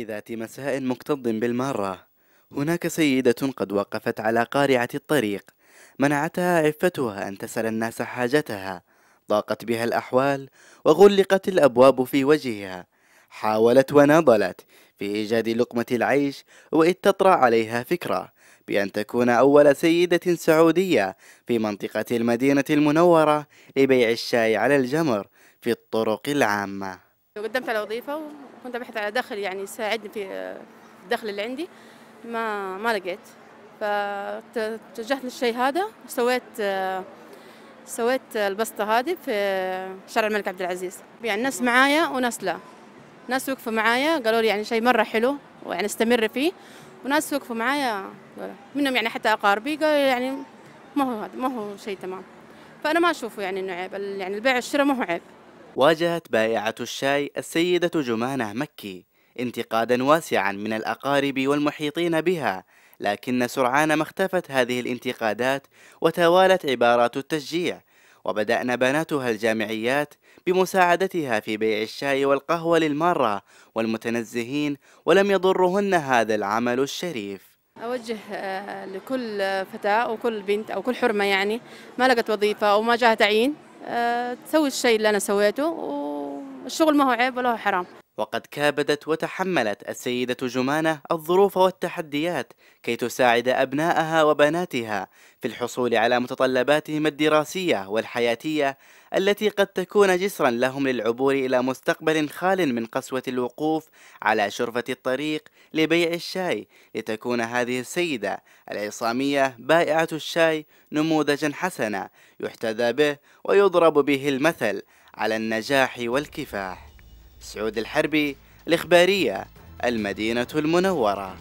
في ذات مساء مكتظ بالمارة هناك سيدة قد وقفت على قارعة الطريق منعتها عفتها أن تسأل الناس حاجتها ضاقت بها الأحوال وغلقت الأبواب في وجهها حاولت وناضلت في إيجاد لقمة العيش وإذ تطرأ عليها فكرة بأن تكون أول سيدة سعودية في منطقة المدينة المنورة لبيع الشاي على الجمر في الطرق العامة قدمت على وظيفة كنت ابحث على دخل يعني يساعدني في آه، الدخل اللي عندي ما ما لقيت فتوجهت للشيء هذا وسويت آه، سويت البسطه هذه في شارع الملك عبد العزيز يعني ناس معايا وناس لا ناس وقفوا معايا قالوا لي يعني شيء مره حلو ويعني استمر فيه وناس وقفوا معايا منهم يعني حتى اقاربي قالوا يعني ما هو هذا ما هو شيء تمام فانا ما اشوفه يعني انه عيب يعني البيع والشراء ما هو عيب واجهت بائعة الشاي السيدة جمانة مكي انتقادا واسعا من الأقارب والمحيطين بها لكن سرعان ما اختفت هذه الانتقادات وتوالت عبارات التشجيع وبدأنا بناتها الجامعيات بمساعدتها في بيع الشاي والقهوة للمارة والمتنزهين ولم يضرهن هذا العمل الشريف أوجه آه، لكل فتاة وكل بنت أو كل حرمة يعني ما لقت وظيفة أو ما جاها تعيين أه، تسوي الشيء اللي انا سويته والشغل ما هو عيب ولا هو حرام وقد كابدت وتحملت السيدة جمانة الظروف والتحديات كي تساعد أبنائها وبناتها في الحصول على متطلباتهم الدراسية والحياتية التي قد تكون جسرا لهم للعبور إلى مستقبل خال من قسوة الوقوف على شرفة الطريق لبيع الشاي لتكون هذه السيدة العصامية بائعة الشاي نموذجا حسنا يحتذى به ويضرب به المثل على النجاح والكفاح سعود الحربي الإخبارية المدينة المنورة